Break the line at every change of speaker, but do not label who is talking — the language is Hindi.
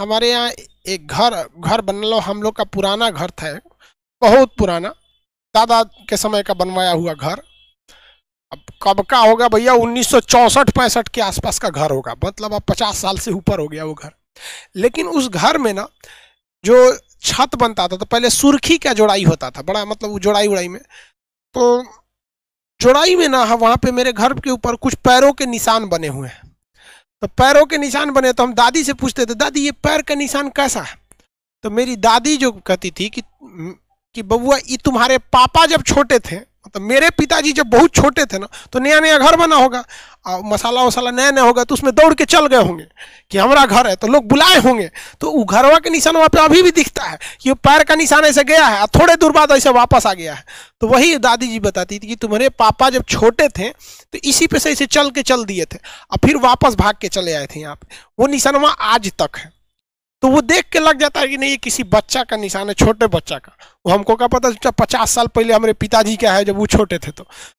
हमारे यहाँ एक घर घर बन लो हम लोग का पुराना घर था बहुत पुराना दादा के समय का बनवाया हुआ घर अब कब का होगा भैया उन्नीस सौ चौंसठ पैंसठ के आसपास का घर होगा मतलब अब पचास साल से ऊपर हो गया वो घर लेकिन उस घर में ना जो छत बनता था तो पहले सुर्खी का जोड़ाई होता था बड़ा मतलब जोड़ाई उड़ाई में तो जोड़ाई में ना वहाँ पे मेरे घर के ऊपर कुछ पैरों के निशान बने हुए हैं तो पैरों के निशान बने तो हम दादी से पूछते थे दादी ये पैर का निशान कैसा है तो मेरी दादी जो कहती थी कि कि बबुआ ये तुम्हारे पापा जब छोटे थे मतलब तो मेरे पिताजी जब बहुत छोटे थे ना तो नया नया घर बना होगा मसाला वसाला नया नया होगा तो उसमें दौड़ के चल गए होंगे कि हमारा घर है तो लोग बुलाए होंगे तो वो घरवा के निशान वहाँ पे अभी भी दिखता है कि वो पैर का निशान ऐसे गया है और थोड़े दूर बाद ऐसे वापस आ गया है तो वही दादी जी बताती थी कि तुम्हारे पापा जब छोटे थे तो इसी पे से ऐसे चल के चल दिए थे और फिर वापस भाग के चले आए थे यहाँ पे वो निशान वहाँ आज तक है तो वो देख के लग जाता है कि नहीं ये किसी बच्चा का निशान है छोटे बच्चा का वो हमको क्या पता चला पचास साल पहले हमारे पिताजी का है जब वो छोटे थे तो